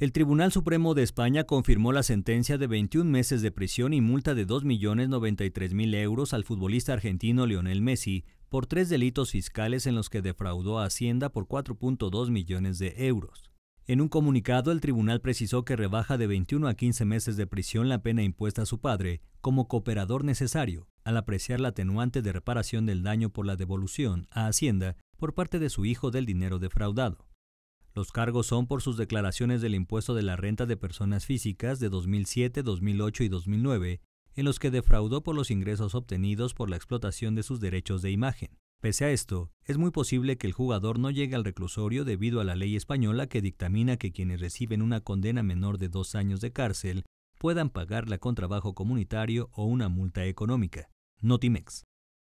El Tribunal Supremo de España confirmó la sentencia de 21 meses de prisión y multa de 2.093.000 euros al futbolista argentino Lionel Messi por tres delitos fiscales en los que defraudó a Hacienda por 4.2 millones de euros. En un comunicado, el tribunal precisó que rebaja de 21 a 15 meses de prisión la pena impuesta a su padre como cooperador necesario, al apreciar la atenuante de reparación del daño por la devolución a Hacienda por parte de su hijo del dinero defraudado. Los cargos son por sus declaraciones del impuesto de la renta de personas físicas de 2007, 2008 y 2009, en los que defraudó por los ingresos obtenidos por la explotación de sus derechos de imagen. Pese a esto, es muy posible que el jugador no llegue al reclusorio debido a la ley española que dictamina que quienes reciben una condena menor de dos años de cárcel puedan pagarla con trabajo comunitario o una multa económica. Notimex.